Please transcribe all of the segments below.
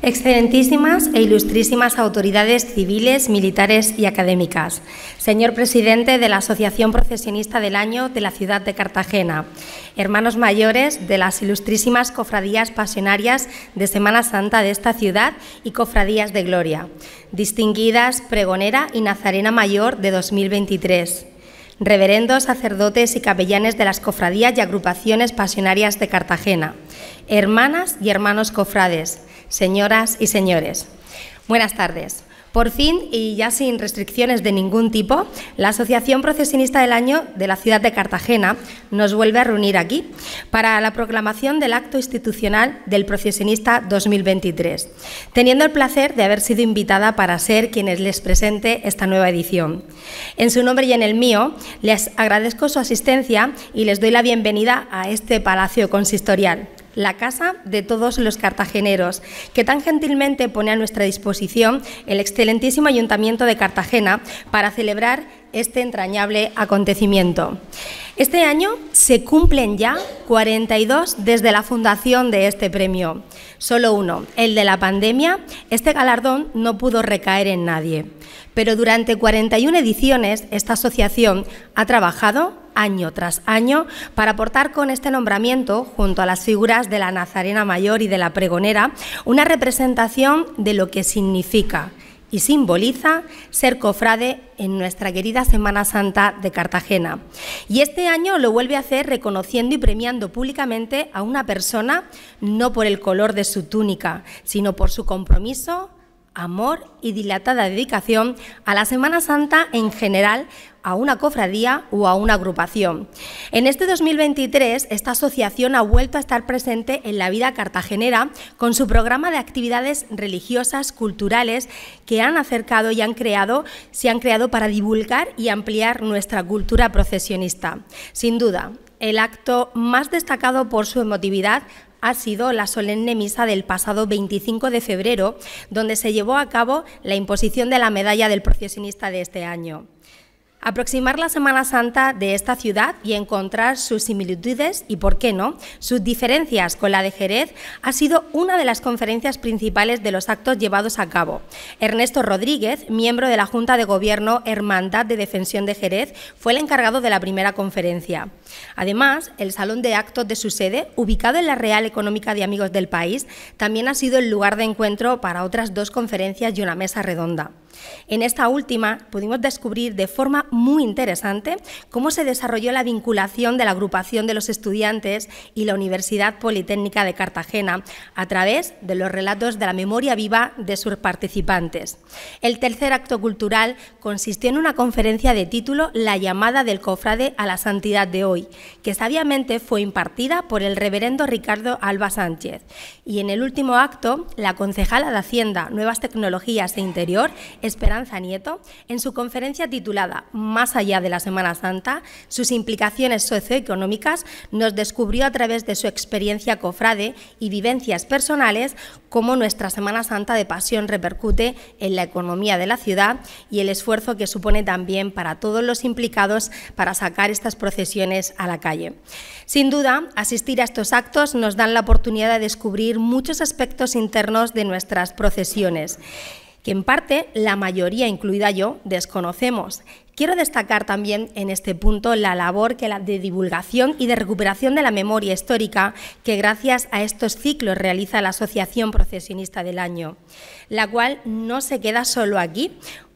Excelentísimas e ilustrísimas autoridades civiles, militares y académicas, señor presidente de la Asociación Procesionista del Año de la ciudad de Cartagena, hermanos mayores de las ilustrísimas cofradías pasionarias de Semana Santa de esta ciudad y cofradías de gloria, distinguidas pregonera y nazarena mayor de 2023 reverendos, sacerdotes y capellanes de las cofradías y agrupaciones pasionarias de Cartagena, hermanas y hermanos cofrades, señoras y señores. Buenas tardes. Por fin, y ya sin restricciones de ningún tipo, la Asociación Procesionista del Año de la ciudad de Cartagena nos vuelve a reunir aquí para la proclamación del acto institucional del Procesionista 2023, teniendo el placer de haber sido invitada para ser quienes les presente esta nueva edición. En su nombre y en el mío, les agradezco su asistencia y les doy la bienvenida a este Palacio Consistorial la casa de todos los cartageneros, que tan gentilmente pone a nuestra disposición el excelentísimo Ayuntamiento de Cartagena para celebrar este entrañable acontecimiento. Este año se cumplen ya 42 desde la fundación de este premio. Solo uno, el de la pandemia, este galardón no pudo recaer en nadie. Pero durante 41 ediciones esta asociación ha trabajado año tras año para aportar con este nombramiento, junto a las figuras de la Nazarena Mayor y de la Pregonera, una representación de lo que significa y simboliza ser cofrade en nuestra querida Semana Santa de Cartagena. Y este año lo vuelve a hacer reconociendo y premiando públicamente a una persona no por el color de su túnica, sino por su compromiso, amor y dilatada dedicación a la Semana Santa en general, a una cofradía o a una agrupación. En este 2023, esta asociación ha vuelto a estar presente en la vida cartagenera con su programa de actividades religiosas, culturales, que han acercado y han creado, se han creado para divulgar y ampliar nuestra cultura procesionista. Sin duda, el acto más destacado por su emotividad, ha sido la solemne misa del pasado 25 de febrero, donde se llevó a cabo la imposición de la medalla del procesionista de este año. Aproximar la Semana Santa de esta ciudad y encontrar sus similitudes y, por qué no, sus diferencias con la de Jerez ha sido una de las conferencias principales de los actos llevados a cabo. Ernesto Rodríguez, miembro de la Junta de Gobierno Hermandad de Defensión de Jerez, fue el encargado de la primera conferencia. Además, el Salón de Actos de su sede, ubicado en la Real Económica de Amigos del País, también ha sido el lugar de encuentro para otras dos conferencias y una mesa redonda. En esta última pudimos descubrir de forma muy interesante cómo se desarrolló la vinculación de la agrupación de los estudiantes y la Universidad Politécnica de Cartagena a través de los relatos de la memoria viva de sus participantes. El tercer acto cultural consistió en una conferencia de título La llamada del cofrade a la santidad de hoy, que sabiamente fue impartida por el reverendo Ricardo Alba Sánchez. Y en el último acto, la concejala de Hacienda, Nuevas Tecnologías e Interior, Esperanza Nieto en su conferencia titulada Más allá de la Semana Santa, sus implicaciones socioeconómicas, nos descubrió a través de su experiencia cofrade y vivencias personales cómo nuestra Semana Santa de Pasión repercute en la economía de la ciudad y el esfuerzo que supone también para todos los implicados para sacar estas procesiones a la calle. Sin duda, asistir a estos actos nos dan la oportunidad de descubrir muchos aspectos internos de nuestras procesiones en parte la mayoría, incluida yo, desconocemos. Quiero destacar también en este punto la labor que la de divulgación y de recuperación de la memoria histórica que gracias a estos ciclos realiza la Asociación Procesionista del Año, la cual no se queda solo aquí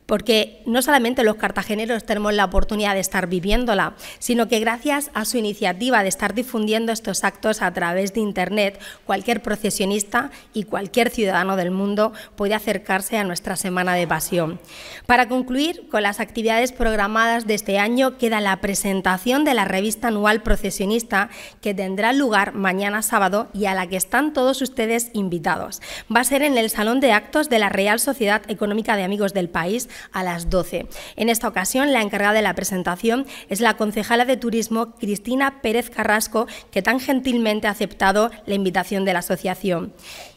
porque no solamente los cartageneros tenemos la oportunidad de estar viviéndola, sino que gracias a su iniciativa de estar difundiendo estos actos a través de Internet, cualquier procesionista y cualquier ciudadano del mundo puede acercarse a nuestra Semana de Pasión. Para concluir con las actividades programadas de este año, queda la presentación de la revista anual procesionista que tendrá lugar mañana sábado y a la que están todos ustedes invitados. Va a ser en el Salón de Actos de la Real Sociedad Económica de Amigos del País a las 12. En esta ocasión, la encargada de la presentación es la concejala de Turismo Cristina Pérez Carrasco, que tan gentilmente ha aceptado la invitación de la asociación.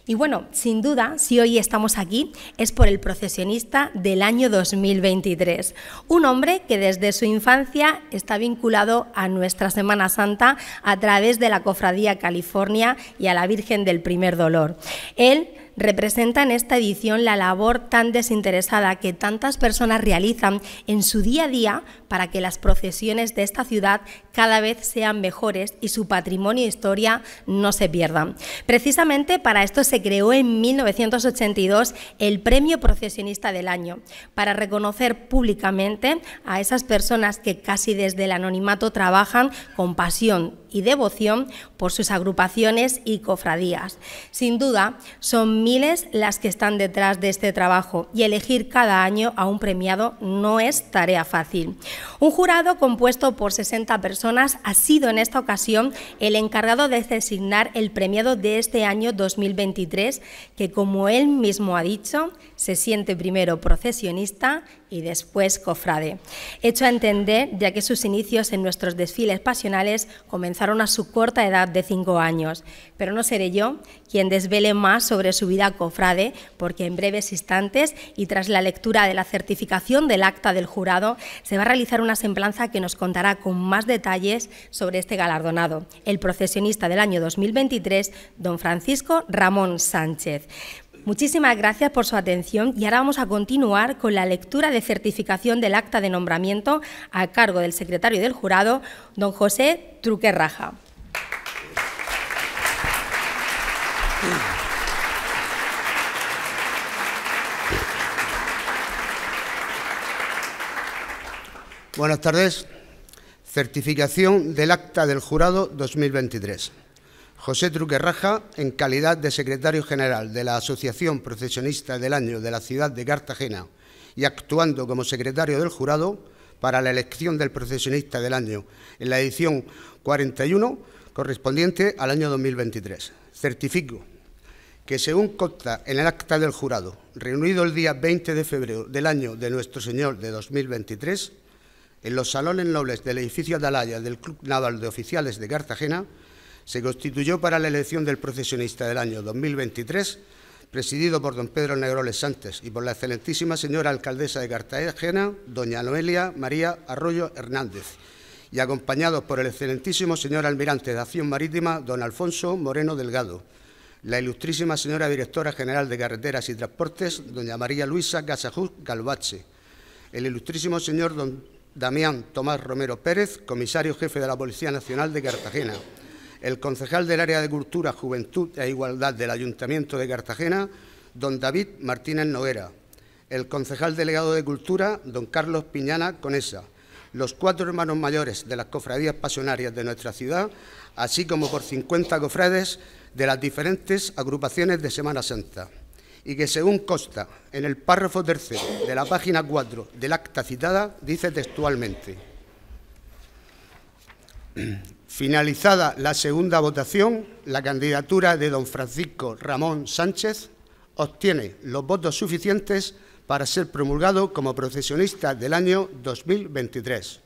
Y bueno, sin duda, si hoy estamos aquí es por el procesionista del año 2023, un hombre que desde su infancia está vinculado a nuestra Semana Santa a través de la Cofradía California y a la Virgen del Primer Dolor. Él representa en esta edición la labor tan desinteresada que tantas personas realizan en su día a día para que las procesiones de esta ciudad cada vez sean mejores y su patrimonio e historia no se pierdan. Precisamente para esto se creó en 1982 el Premio Procesionista del Año, para reconocer públicamente a esas personas que casi desde el anonimato trabajan con pasión, y devoción por sus agrupaciones y cofradías. Sin duda, son miles las que están detrás de este trabajo y elegir cada año a un premiado no es tarea fácil. Un jurado compuesto por 60 personas ha sido en esta ocasión el encargado de designar el premiado de este año 2023, que como él mismo ha dicho, se siente primero procesionista y después cofrade, hecho a entender ya que sus inicios en nuestros desfiles pasionales comenzaron a su corta edad de cinco años. Pero no seré yo quien desvele más sobre su vida cofrade, porque en breves instantes y tras la lectura de la certificación del acta del jurado, se va a realizar una semblanza que nos contará con más detalles sobre este galardonado, el procesionista del año 2023, don Francisco Ramón Sánchez. Muchísimas gracias por su atención y ahora vamos a continuar con la lectura de certificación del acta de nombramiento a cargo del secretario del jurado, don José Truquerraja. Buenas tardes. Certificación del acta del jurado 2023. José Raja, en calidad de secretario general de la Asociación Procesionista del Año de la Ciudad de Cartagena y actuando como secretario del jurado para la elección del procesionista del año en la edición 41 correspondiente al año 2023. Certifico que según consta en el acta del jurado, reunido el día 20 de febrero del año de Nuestro Señor de 2023, en los salones nobles del edificio Atalaya del Club Naval de Oficiales de Cartagena, se constituyó para la elección del procesionista del año 2023, presidido por don Pedro Negroles Sánchez y por la excelentísima señora alcaldesa de Cartagena, doña Noelia María Arroyo Hernández, y acompañados por el excelentísimo señor almirante de Acción Marítima, don Alfonso Moreno Delgado, la ilustrísima señora directora general de Carreteras y Transportes, doña María Luisa Casajuz galvache el ilustrísimo señor don Damián Tomás Romero Pérez, comisario jefe de la Policía Nacional de Cartagena, el concejal del área de Cultura, Juventud e Igualdad del Ayuntamiento de Cartagena, don David Martínez Noguera, el concejal delegado de Cultura, don Carlos Piñana Conesa, los cuatro hermanos mayores de las cofradías pasionarias de nuestra ciudad, así como por 50 cofrades de las diferentes agrupaciones de Semana Santa, y que según consta en el párrafo tercero de la página 4 del acta citada, dice textualmente Finalizada la segunda votación, la candidatura de don Francisco Ramón Sánchez obtiene los votos suficientes para ser promulgado como procesionista del año 2023.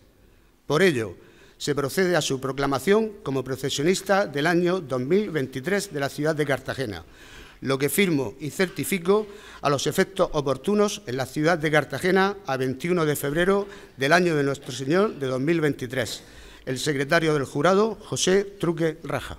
Por ello, se procede a su proclamación como procesionista del año 2023 de la ciudad de Cartagena, lo que firmo y certifico a los efectos oportunos en la ciudad de Cartagena a 21 de febrero del año de nuestro Señor de 2023 el secretario del jurado, José Truque Raja.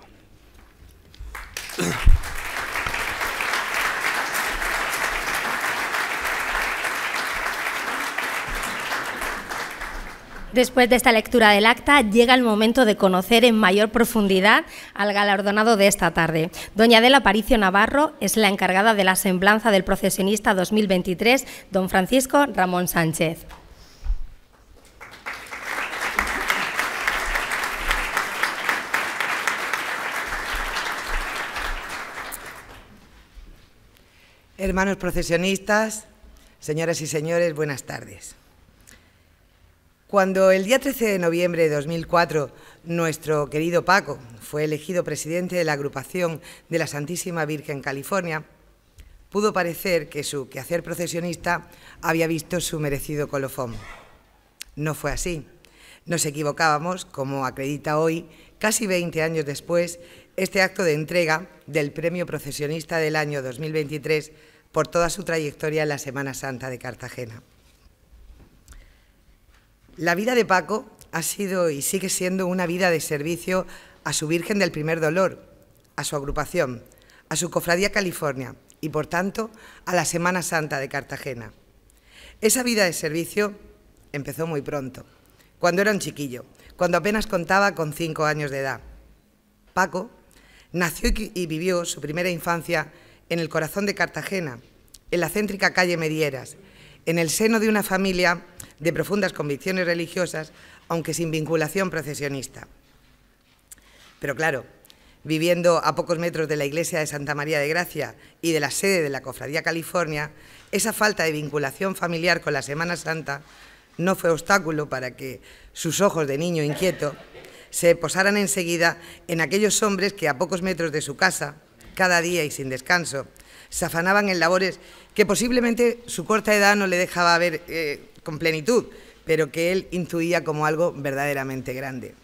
Después de esta lectura del acta, llega el momento de conocer en mayor profundidad al galardonado de esta tarde. Doña Adela Paricio Navarro es la encargada de la semblanza del procesionista 2023, don Francisco Ramón Sánchez. Hermanos procesionistas, señoras y señores, buenas tardes. Cuando el día 13 de noviembre de 2004 nuestro querido Paco fue elegido presidente de la agrupación de la Santísima Virgen California, pudo parecer que su quehacer procesionista había visto su merecido colofón. No fue así. Nos equivocábamos, como acredita hoy, casi 20 años después, este acto de entrega del Premio Procesionista del año 2023 por toda su trayectoria en la Semana Santa de Cartagena. La vida de Paco ha sido y sigue siendo una vida de servicio a su Virgen del Primer Dolor, a su agrupación, a su Cofradía California y, por tanto, a la Semana Santa de Cartagena. Esa vida de servicio empezó muy pronto, cuando era un chiquillo, cuando apenas contaba con cinco años de edad. Paco nació y vivió su primera infancia en el corazón de Cartagena, en la céntrica calle Medieras, en el seno de una familia de profundas convicciones religiosas, aunque sin vinculación procesionista. Pero claro, viviendo a pocos metros de la iglesia de Santa María de Gracia y de la sede de la Cofradía California, esa falta de vinculación familiar con la Semana Santa no fue obstáculo para que sus ojos de niño inquieto se posaran enseguida en aquellos hombres que a pocos metros de su casa cada día y sin descanso, se afanaban en labores que posiblemente su corta edad no le dejaba ver eh, con plenitud, pero que él intuía como algo verdaderamente grande.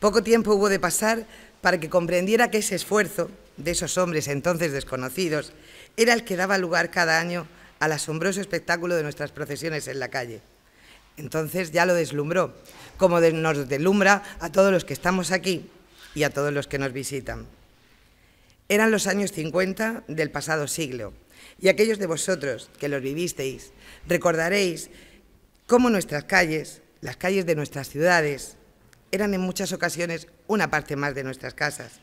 Poco tiempo hubo de pasar para que comprendiera que ese esfuerzo de esos hombres entonces desconocidos era el que daba lugar cada año al asombroso espectáculo de nuestras procesiones en la calle. Entonces ya lo deslumbró, como nos deslumbra a todos los que estamos aquí y a todos los que nos visitan. Eran los años 50 del pasado siglo, y aquellos de vosotros que los vivisteis recordaréis cómo nuestras calles, las calles de nuestras ciudades, eran en muchas ocasiones una parte más de nuestras casas.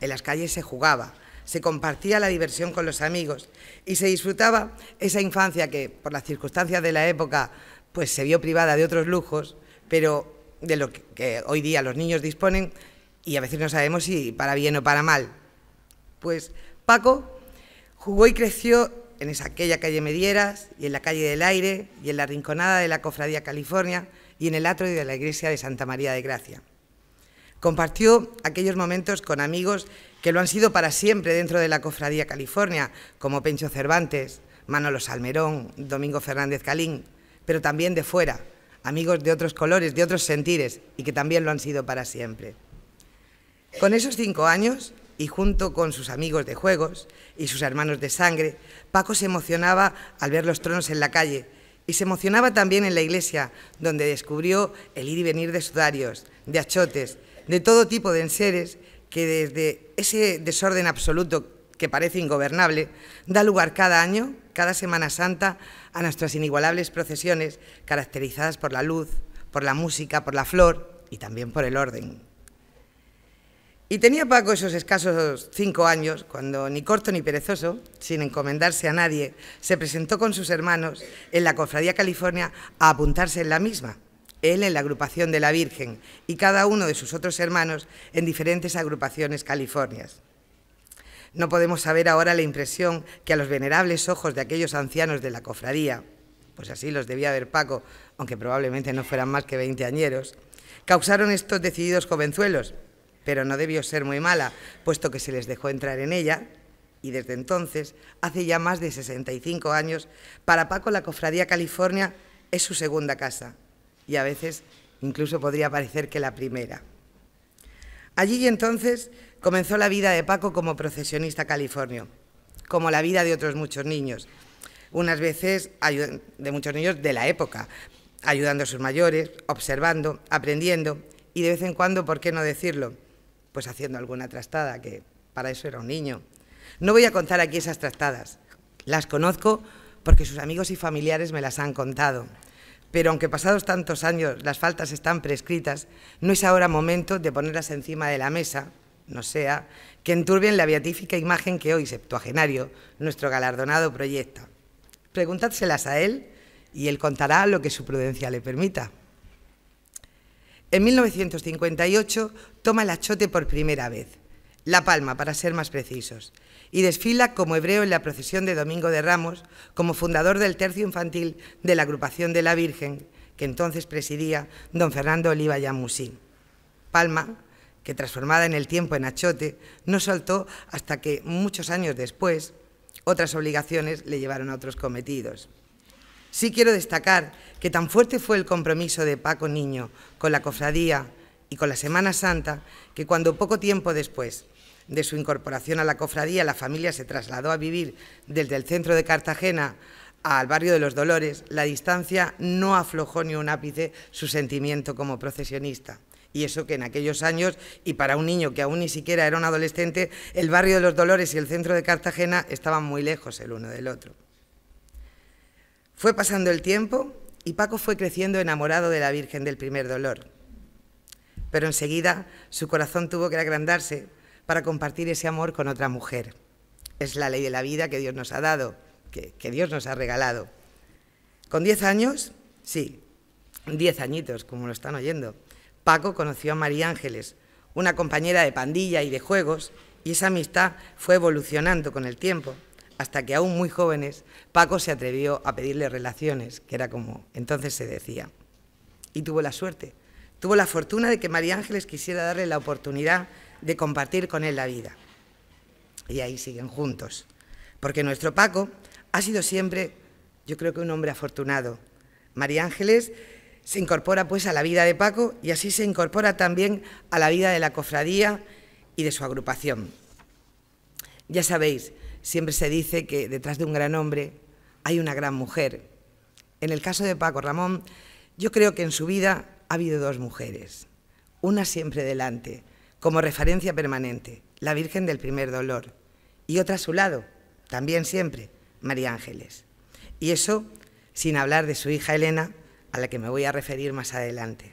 En las calles se jugaba, se compartía la diversión con los amigos y se disfrutaba esa infancia que, por las circunstancias de la época, pues se vio privada de otros lujos, pero de lo que hoy día los niños disponen y a veces no sabemos si para bien o para mal. Pues Paco jugó y creció en esa, aquella calle Medieras y en la calle del Aire y en la rinconada de la Cofradía California y en el atrio de la iglesia de Santa María de Gracia. Compartió aquellos momentos con amigos que lo han sido para siempre dentro de la Cofradía California, como Pencho Cervantes, Manolo Salmerón, Domingo Fernández Calín, pero también de fuera, amigos de otros colores, de otros sentires, y que también lo han sido para siempre. Con esos cinco años y junto con sus amigos de juegos y sus hermanos de sangre, Paco se emocionaba al ver los tronos en la calle y se emocionaba también en la iglesia, donde descubrió el ir y venir de sudarios, de achotes, de todo tipo de enseres que desde ese desorden absoluto que parece ingobernable, da lugar cada año, cada Semana Santa, a nuestras inigualables procesiones caracterizadas por la luz, por la música, por la flor y también por el orden. Y tenía Paco esos escasos cinco años cuando, ni corto ni perezoso, sin encomendarse a nadie, se presentó con sus hermanos en la Cofradía California a apuntarse en la misma, él en la agrupación de la Virgen y cada uno de sus otros hermanos en diferentes agrupaciones californias. No podemos saber ahora la impresión que a los venerables ojos de aquellos ancianos de la cofradía, pues así los debía ver Paco, aunque probablemente no fueran más que añeros, causaron estos decididos jovenzuelos, pero no debió ser muy mala, puesto que se les dejó entrar en ella, y desde entonces, hace ya más de 65 años, para Paco la Cofradía California es su segunda casa, y a veces incluso podría parecer que la primera. Allí y entonces comenzó la vida de Paco como procesionista californio, como la vida de otros muchos niños, unas veces de muchos niños de la época, ayudando a sus mayores, observando, aprendiendo y de vez en cuando, ¿por qué no decirlo?, pues haciendo alguna trastada, que para eso era un niño. No voy a contar aquí esas trastadas, las conozco porque sus amigos y familiares me las han contado. Pero aunque pasados tantos años las faltas están prescritas, no es ahora momento de ponerlas encima de la mesa, no sea que enturbien la beatífica imagen que hoy, septuagenario, nuestro galardonado proyecta. Preguntádselas a él y él contará lo que su prudencia le permita. En 1958 toma el achote por primera vez, La Palma para ser más precisos, y desfila como hebreo en la procesión de Domingo de Ramos como fundador del tercio infantil de la agrupación de la Virgen, que entonces presidía don Fernando Oliva Yamusí. Palma, que transformada en el tiempo en achote, no soltó hasta que muchos años después otras obligaciones le llevaron a otros cometidos. Sí quiero destacar que tan fuerte fue el compromiso de Paco Niño con la cofradía y con la Semana Santa que cuando poco tiempo después de su incorporación a la cofradía la familia se trasladó a vivir desde el centro de Cartagena al barrio de los Dolores, la distancia no aflojó ni un ápice su sentimiento como procesionista. Y eso que en aquellos años, y para un niño que aún ni siquiera era un adolescente, el barrio de los Dolores y el centro de Cartagena estaban muy lejos el uno del otro. Fue pasando el tiempo y Paco fue creciendo enamorado de la Virgen del primer dolor. Pero enseguida su corazón tuvo que agrandarse para compartir ese amor con otra mujer. Es la ley de la vida que Dios nos ha dado, que, Dios nos ha regalado. Con diez años, sí, diez añitos, como lo están oyendo, Paco conoció a María Ángeles, una compañera de pandilla y de juegos, y esa amistad fue evolucionando con el tiempo hasta que aún muy jóvenes, Paco se atrevió a pedirle relaciones, que era como entonces se decía. Y tuvo la suerte, tuvo la fortuna de que María Ángeles quisiera darle la oportunidad de compartir con él la vida. Y ahí siguen juntos. Porque nuestro Paco ha sido siempre, yo creo que un hombre afortunado. María Ángeles se incorpora pues a la vida de Paco y así se incorpora también a la vida de la cofradía y de su agrupación. Ya sabéis, Siempre se dice que detrás de un gran hombre hay una gran mujer. En el caso de Paco Ramón, yo creo que en su vida ha habido dos mujeres, una siempre delante, como referencia permanente, la Virgen del Primer Dolor, y otra a su lado, también siempre, María Ángeles. Y eso sin hablar de su hija Elena, a la que me voy a referir más adelante.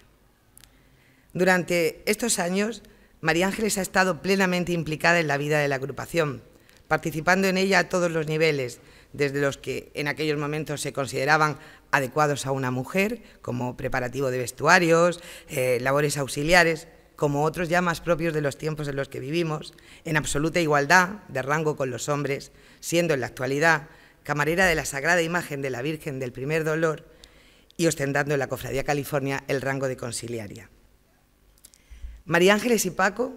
Durante estos años, María Ángeles ha estado plenamente implicada en la vida de la agrupación, participando en ella a todos los niveles, desde los que en aquellos momentos se consideraban adecuados a una mujer, como preparativo de vestuarios, eh, labores auxiliares, como otros ya más propios de los tiempos en los que vivimos, en absoluta igualdad de rango con los hombres, siendo en la actualidad camarera de la Sagrada Imagen de la Virgen del Primer Dolor y ostentando en la Cofradía California el rango de conciliaria. María Ángeles y Paco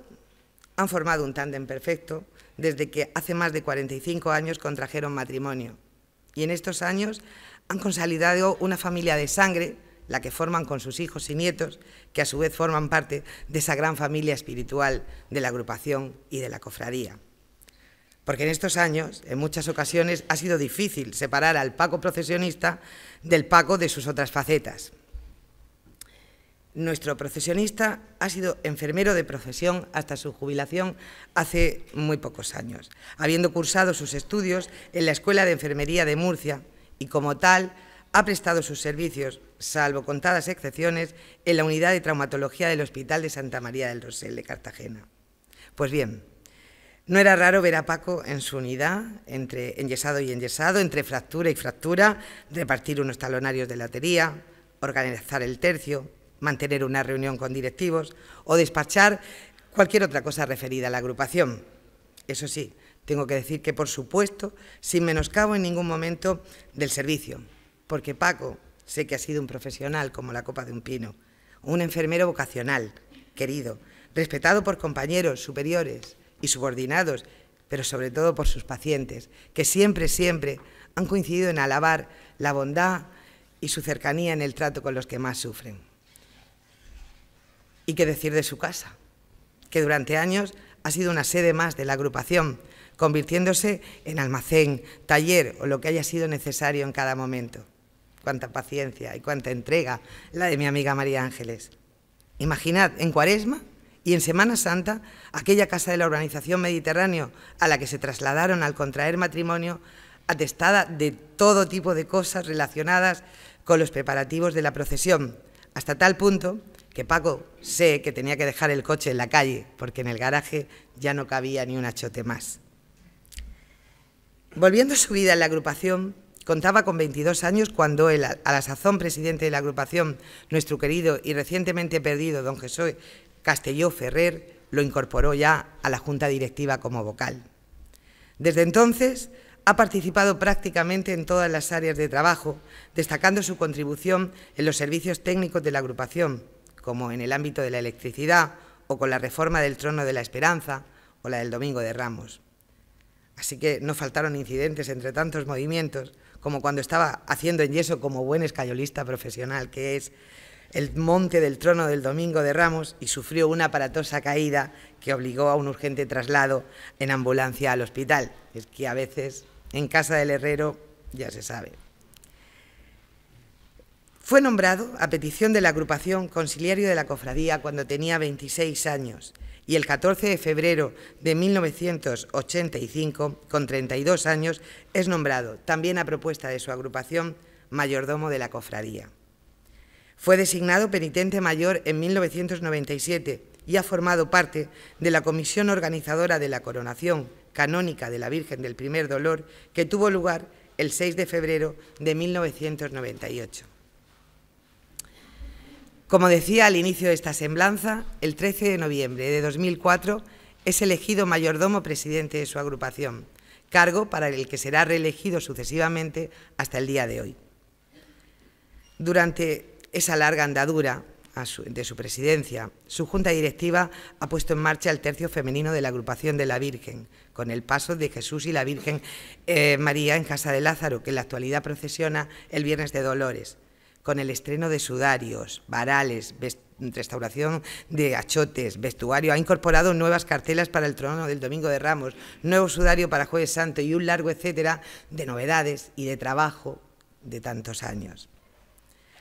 han formado un tándem perfecto desde que hace más de 45 años contrajeron matrimonio. Y en estos años han consolidado una familia de sangre, la que forman con sus hijos y nietos, que a su vez forman parte de esa gran familia espiritual de la agrupación y de la cofradía. Porque en estos años, en muchas ocasiones, ha sido difícil separar al Paco procesionista del Paco de sus otras facetas. Nuestro profesionista ha sido enfermero de profesión hasta su jubilación hace muy pocos años, habiendo cursado sus estudios en la Escuela de Enfermería de Murcia y como tal ha prestado sus servicios, salvo contadas excepciones, en la unidad de traumatología del Hospital de Santa María del Rosel de Cartagena. Pues bien, no era raro ver a Paco en su unidad, entre enyesado y enyesado, entre fractura y fractura, repartir unos talonarios de latería, organizar el tercio, mantener una reunión con directivos o despachar cualquier otra cosa referida a la agrupación. Eso sí, tengo que decir que, por supuesto, sin menoscabo en ningún momento del servicio, porque Paco sé que ha sido un profesional como la copa de un pino, un enfermero vocacional, querido, respetado por compañeros, superiores y subordinados, pero sobre todo por sus pacientes, que siempre, siempre han coincidido en alabar la bondad y su cercanía en el trato con los que más sufren y qué decir de su casa, que durante años ha sido una sede más de la agrupación, convirtiéndose en almacén, taller o lo que haya sido necesario en cada momento. Cuánta paciencia y cuánta entrega la de mi amiga María Ángeles. Imaginad en Cuaresma y en Semana Santa aquella casa de la organización Mediterráneo a la que se trasladaron al contraer matrimonio, atestada de todo tipo de cosas relacionadas con los preparativos de la procesión, hasta tal punto que Paco sé que tenía que dejar el coche en la calle porque en el garaje ya no cabía ni un achote más. Volviendo a su vida en la agrupación, contaba con 22 años cuando el, a la sazón presidente de la agrupación, nuestro querido y recientemente perdido don Jesús Castelló Ferrer, lo incorporó ya a la junta directiva como vocal. Desde entonces ha participado prácticamente en todas las áreas de trabajo, destacando su contribución en los servicios técnicos de la agrupación, como en el ámbito de la electricidad o con la reforma del trono de la esperanza o la del Domingo de Ramos. Así que no faltaron incidentes entre tantos movimientos, como cuando estaba haciendo en yeso como buen escayolista profesional, que es el monte del trono del Domingo de Ramos y sufrió una aparatosa caída que obligó a un urgente traslado en ambulancia al hospital. Es que a veces en casa del herrero ya se sabe. Fue nombrado a petición de la agrupación Consiliario de la cofradía cuando tenía 26 años y el 14 de febrero de 1985, con 32 años, es nombrado, también a propuesta de su agrupación, mayordomo de la cofradía. Fue designado penitente mayor en 1997 y ha formado parte de la comisión organizadora de la coronación canónica de la Virgen del Primer Dolor que tuvo lugar el 6 de febrero de 1998. Como decía al inicio de esta semblanza, el 13 de noviembre de 2004 es elegido mayordomo presidente de su agrupación, cargo para el que será reelegido sucesivamente hasta el día de hoy. Durante esa larga andadura de su presidencia, su junta directiva ha puesto en marcha el tercio femenino de la agrupación de la Virgen, con el paso de Jesús y la Virgen eh, María en Casa de Lázaro, que en la actualidad procesiona el Viernes de Dolores con el estreno de sudarios, varales, restauración de achotes, vestuario. Ha incorporado nuevas cartelas para el trono del Domingo de Ramos, nuevo sudario para Jueves Santo y un largo etcétera de novedades y de trabajo de tantos años.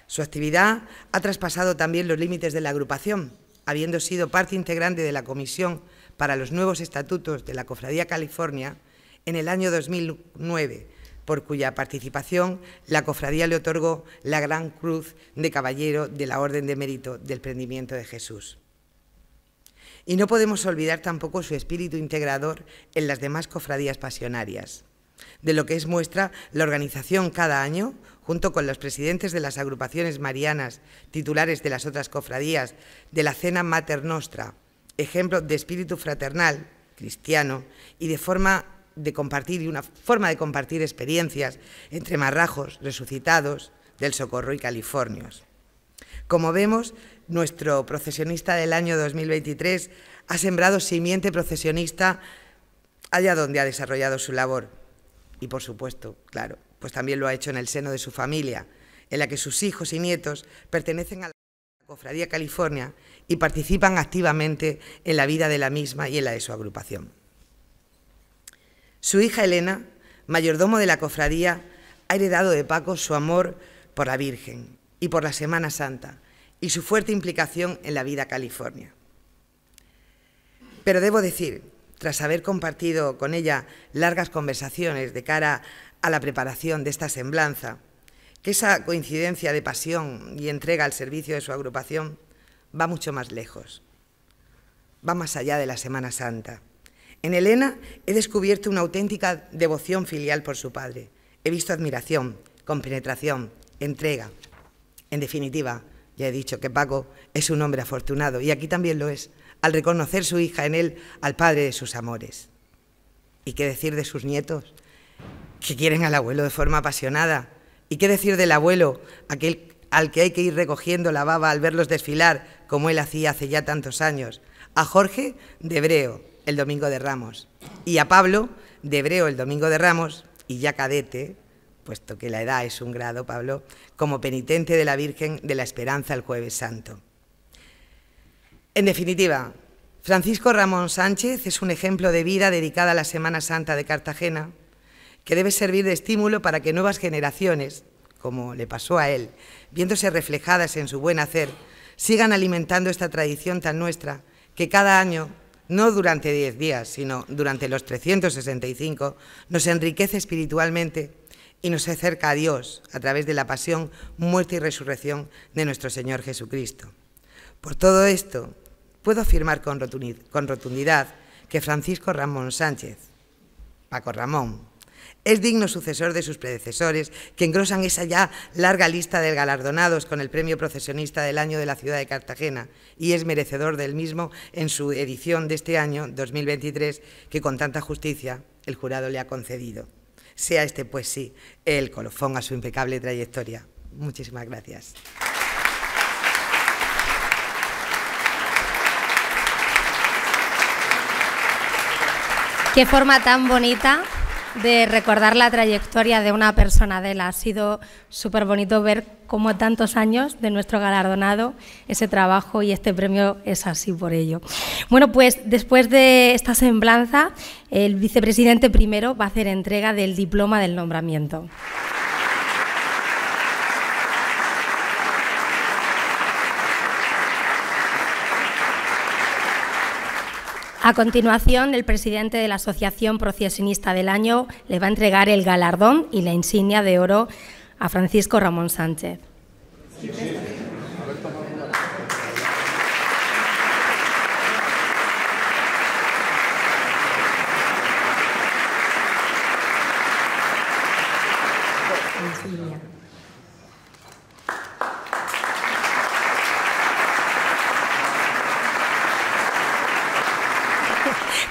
Su actividad ha traspasado también los límites de la agrupación, habiendo sido parte integrante de la Comisión para los Nuevos Estatutos de la Cofradía California en el año 2009 por cuya participación la cofradía le otorgó la Gran Cruz de Caballero de la Orden de Mérito del Prendimiento de Jesús. Y no podemos olvidar tampoco su espíritu integrador en las demás cofradías pasionarias, de lo que es muestra la organización cada año, junto con los presidentes de las agrupaciones marianas, titulares de las otras cofradías, de la Cena Mater Nostra, ejemplo de espíritu fraternal cristiano y de forma de compartir y una forma de compartir experiencias entre marrajos, resucitados, del Socorro y californios. Como vemos, nuestro procesionista del año 2023 ha sembrado simiente procesionista allá donde ha desarrollado su labor. Y por supuesto, claro, pues también lo ha hecho en el seno de su familia, en la que sus hijos y nietos pertenecen a la Cofradía California y participan activamente en la vida de la misma y en la de su agrupación. Su hija Elena, mayordomo de la cofradía, ha heredado de Paco su amor por la Virgen y por la Semana Santa y su fuerte implicación en la vida California. Pero debo decir, tras haber compartido con ella largas conversaciones de cara a la preparación de esta semblanza, que esa coincidencia de pasión y entrega al servicio de su agrupación va mucho más lejos, va más allá de la Semana Santa. En Elena he descubierto una auténtica devoción filial por su padre. He visto admiración, compenetración, entrega. En definitiva, ya he dicho que Paco es un hombre afortunado y aquí también lo es, al reconocer su hija en él al padre de sus amores. ¿Y qué decir de sus nietos? Que quieren al abuelo de forma apasionada. ¿Y qué decir del abuelo, aquel al que hay que ir recogiendo la baba al verlos desfilar, como él hacía hace ya tantos años? A Jorge de Breo, el Domingo de Ramos, y a Pablo de hebreo el Domingo de Ramos, y ya cadete, puesto que la edad es un grado, Pablo, como penitente de la Virgen de la Esperanza el jueves santo. En definitiva, Francisco Ramón Sánchez es un ejemplo de vida dedicada a la Semana Santa de Cartagena, que debe servir de estímulo para que nuevas generaciones, como le pasó a él, viéndose reflejadas en su buen hacer, sigan alimentando esta tradición tan nuestra, que cada año no durante diez días, sino durante los 365, nos enriquece espiritualmente y nos acerca a Dios a través de la pasión, muerte y resurrección de nuestro Señor Jesucristo. Por todo esto, puedo afirmar con rotundidad que Francisco Ramón Sánchez, Paco Ramón, es digno sucesor de sus predecesores, que engrosan esa ya larga lista de galardonados con el Premio Procesionista del Año de la Ciudad de Cartagena y es merecedor del mismo en su edición de este año 2023 que con tanta justicia el jurado le ha concedido. Sea este, pues sí, el colofón a su impecable trayectoria. Muchísimas gracias. Qué forma tan bonita de recordar la trayectoria de una persona de él. Ha sido súper bonito ver cómo tantos años de nuestro galardonado, ese trabajo y este premio es así por ello. Bueno, pues después de esta semblanza, el vicepresidente primero va a hacer entrega del diploma del nombramiento. A continuación, el presidente de la Asociación Procesionista del Año le va a entregar el galardón y la insignia de oro a Francisco Ramón Sánchez.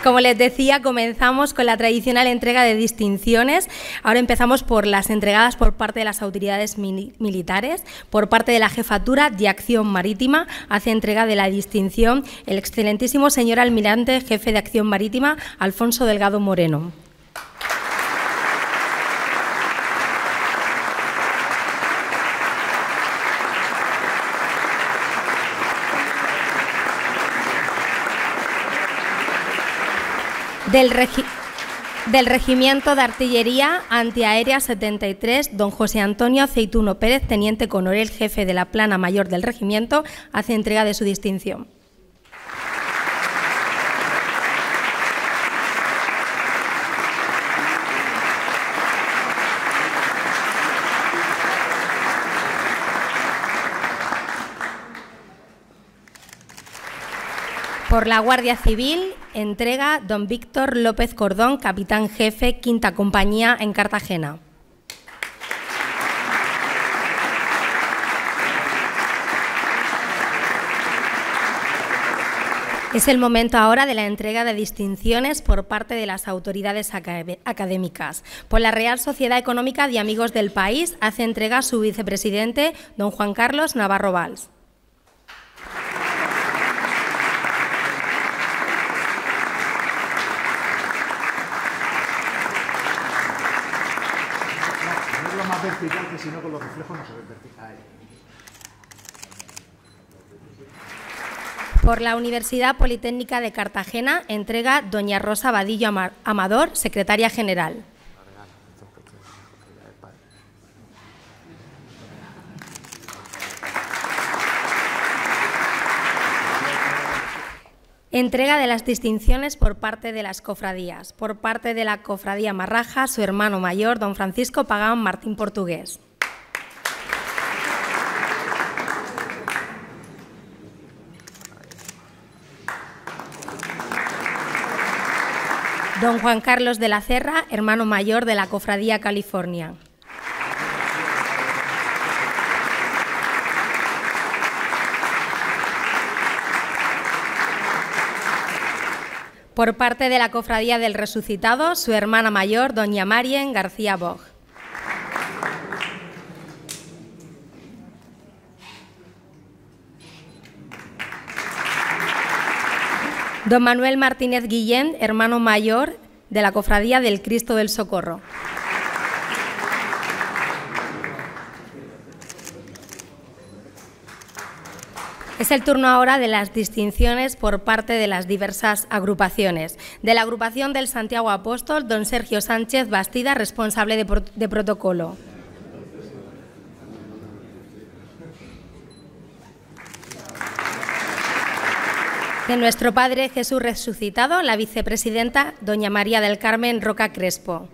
Como les decía, comenzamos con la tradicional entrega de distinciones. Ahora empezamos por las entregadas por parte de las autoridades militares. Por parte de la Jefatura de Acción Marítima hace entrega de la distinción el excelentísimo señor almirante jefe de Acción Marítima, Alfonso Delgado Moreno. del, Regimiento de Artillería Antiaérea 73, don José Antonio Aceituno Pérez, teniente coronel jefe de la plana mayor del regimiento, hace entrega de su distinción. Por la Guardia Civil, entrega don Víctor López Cordón, capitán jefe, quinta compañía en Cartagena. Es el momento ahora de la entrega de distinciones por parte de las autoridades académicas. Por la Real Sociedad Económica de Amigos del País hace entrega su vicepresidente, don Juan Carlos Navarro Valls. si no con los reflejos no se ve Por la Universidad Politécnica de Cartagena entrega doña Rosa Vadillo Amador, secretaria general. Entrega de las distinciones por parte de las cofradías. Por parte de la cofradía Marraja, su hermano mayor, don Francisco Pagán Martín Portugués. Don Juan Carlos de la Cerra, hermano mayor de la Cofradía California. Por parte de la Cofradía del Resucitado, su hermana mayor, doña Marien García Bog. Don Manuel Martínez Guillén, hermano mayor de la Cofradía del Cristo del Socorro. Es el turno ahora de las distinciones por parte de las diversas agrupaciones. De la agrupación del Santiago Apóstol, don Sergio Sánchez Bastida, responsable de, protocolo. de nuestro Padre Jesús resucitado, la vicepresidenta doña María del Carmen Roca Crespo.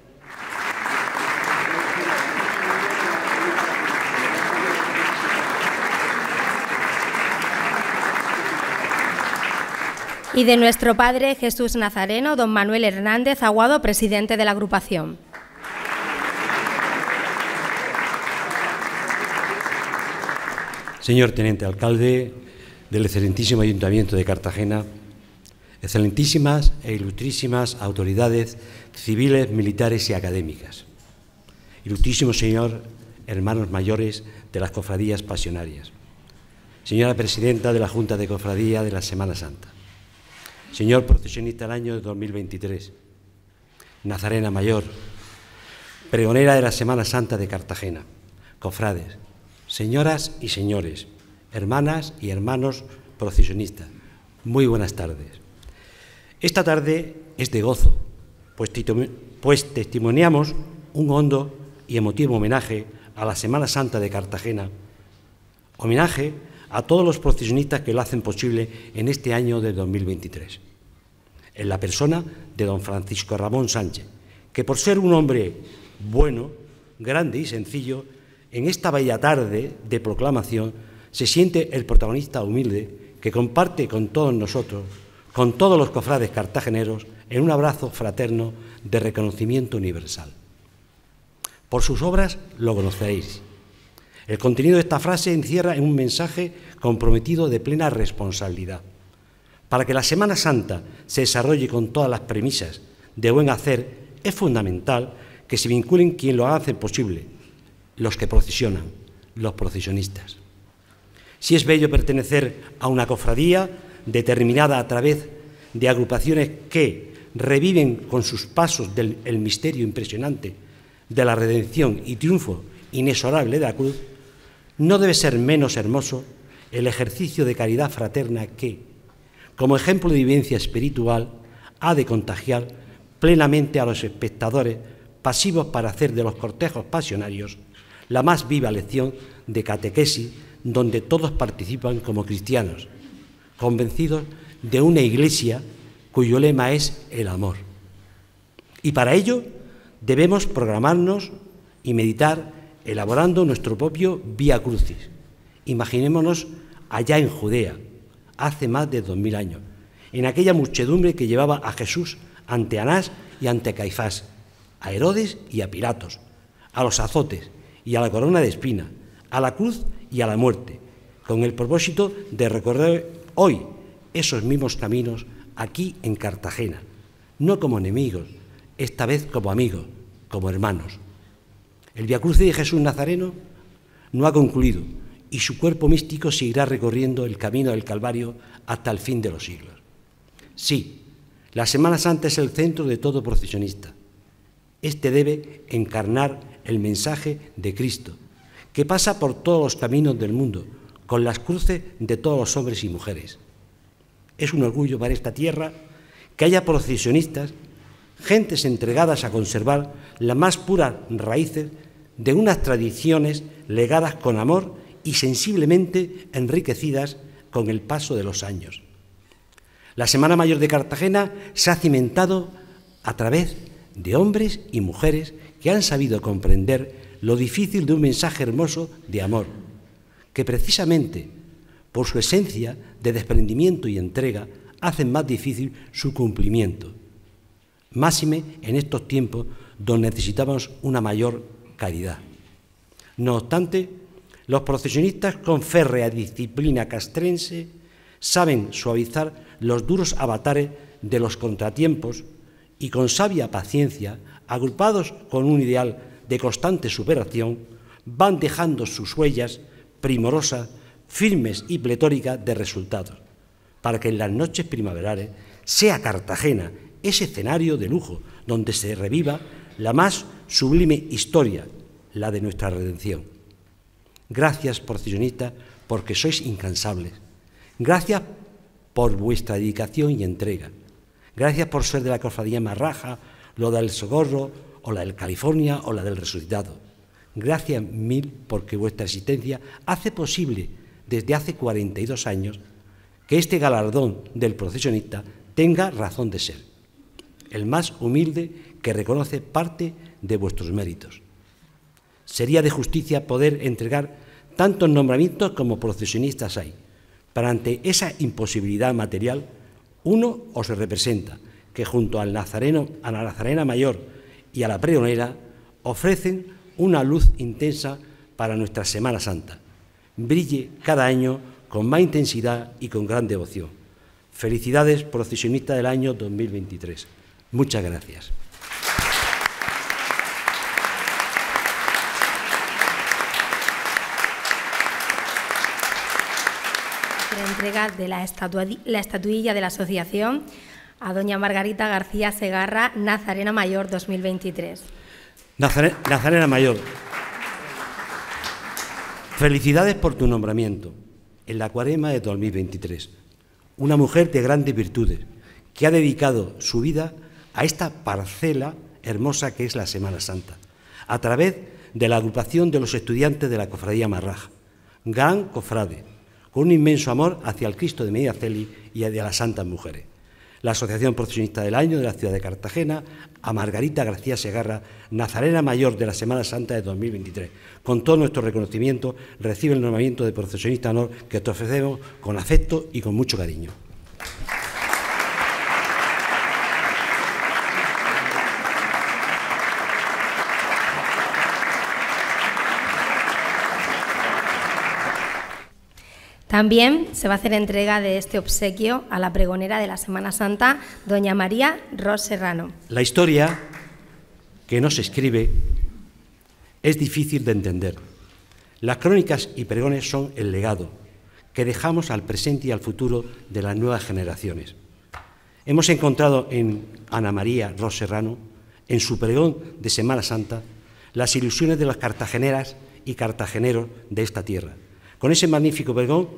Y de nuestro Padre Jesús Nazareno, don Manuel Hernández Aguado, presidente de la agrupación. Señor Teniente Alcalde, del excelentísimo Ayuntamiento de Cartagena, excelentísimas e ilustrísimas autoridades civiles, militares y académicas, ilustrísimo señor, hermanos mayores de las cofradías pasionarias, señora presidenta de la Junta de Cofradía de la Semana Santa, señor procesionista del año 2023, Nazarena Mayor, pregonera de la Semana Santa de Cartagena, cofrades, señoras y señores, hermanas y hermanos procesionistas, muy buenas tardes. Esta tarde es de gozo, pues, pues, testimoniamos un hondo y emotivo homenaje a la Semana Santa de Cartagena, homenaje a todos los procesionistas que lo hacen posible en este año de 2023, en la persona de don Francisco Ramón Sánchez, que por ser un hombre bueno, grande y sencillo, en esta bella tarde de proclamación se siente el protagonista humilde que comparte con todos nosotros, con todos los cofrades cartageneros, en un abrazo fraterno de reconocimiento universal. Por sus obras lo conocéis. El contenido de esta frase encierra en un mensaje comprometido de plena responsabilidad. Para que la Semana Santa se desarrolle con todas las premisas de buen hacer, es fundamental que se vinculen quien lo hace posible, los que procesionan, los procesionistas. Si es bello pertenecer a una cofradía determinada a través de agrupaciones que reviven con sus pasos del, el misterio impresionante de la redención y triunfo inexorable de la cruz, no debe ser menos hermoso el ejercicio de caridad fraterna que, como ejemplo de vivencia espiritual, ha de contagiar plenamente a los espectadores pasivos para hacer de los cortejos pasionarios la más viva lección de catequesis donde todos participan como cristianos, convencidos de una iglesia cuyo lema es el amor. Y para ello debemos programarnos y meditar elaborando nuestro propio Vía Crucis. Imaginémonos allá en Judea, hace más de dos mil años, en aquella muchedumbre que llevaba a Jesús ante Anás y ante Caifás, a Herodes y a Piratos, a los azotes y a la corona de espina, a la cruz y a la muerte, con el propósito de recorrer hoy esos mismos caminos aquí en Cartagena, no como enemigos, esta vez como amigos, como hermanos. El Viacruce de Jesús Nazareno no ha concluido y su cuerpo místico seguirá recorriendo el camino del Calvario hasta el fin de los siglos. Sí, la Semana Santa es el centro de todo procesionista. Este debe encarnar el mensaje de Cristo, que pasa por todos los caminos del mundo, con las cruces de todos los hombres y mujeres. Es un orgullo para esta tierra que haya procesionistas, gentes entregadas a conservar las más puras raíces de unas tradiciones legadas con amor y sensiblemente enriquecidas con el paso de los años. La Semana Mayor de Cartagena se ha cimentado a través de hombres y mujeres que han sabido comprender lo difícil de un mensaje hermoso de amor, que precisamente por su esencia de desprendimiento y entrega hacen más difícil su cumplimiento. Máxime en estos tiempos donde necesitamos una mayor caridad. No obstante, los procesionistas con férrea disciplina castrense saben suavizar los duros avatares de los contratiempos y con sabia paciencia, agrupados con un ideal de constante superación, van dejando sus huellas primorosas, firmes y pletóricas de resultados, para que en las noches primaverales sea Cartagena ese escenario de lujo donde se reviva la más sublime historia, la de nuestra redención. Gracias, porcionistas, porque sois incansables. Gracias por vuestra dedicación y entrega. Gracias por ser de la cofradía Marraja, lo del Socorro, o la del California o la del resucitado. Gracias mil porque vuestra existencia hace posible desde hace 42 años que este galardón del procesionista tenga razón de ser, el más humilde que reconoce parte de vuestros méritos. Sería de justicia poder entregar tantos nombramientos como procesionistas hay, ...para ante esa imposibilidad material, uno os representa, que junto al nazareno, a la nazarena mayor y a la pregonera ofrecen una luz intensa para nuestra Semana Santa. Brille cada año con más intensidad y con gran devoción. Felicidades, procesionista del año 2023. Muchas gracias. entrega de la, estatuilla de la asociación a doña Margarita García Segarra, Nazarena Mayor 2023. Nazarena Mayor, felicidades por tu nombramiento en la cuarema de 2023. Una mujer de grandes virtudes que ha dedicado su vida a esta parcela hermosa que es la Semana Santa, a través de la agrupación de los estudiantes de la Cofradía Marraja, gran cofrade, con un inmenso amor hacia el Cristo de Mediaceli y hacia las santas mujeres la Asociación Procesionista del Año de la Ciudad de Cartagena, a Margarita García Segarra, Nazarena Mayor de la Semana Santa de 2023. Con todo nuestro reconocimiento, recibe el nombramiento de Procesionista Honor que te ofrecemos con afecto y con mucho cariño. También se va a hacer entrega de este obsequio a la pregonera de la Semana Santa, doña María Ros Serrano. La historia que nos escribe es difícil de entender. Las crónicas y pregones son el legado que dejamos al presente y al futuro de las nuevas generaciones. Hemos encontrado en Ana María Ros Serrano, en su pregón de Semana Santa, las ilusiones de las cartageneras y cartageneros de esta tierra con ese magnífico pregón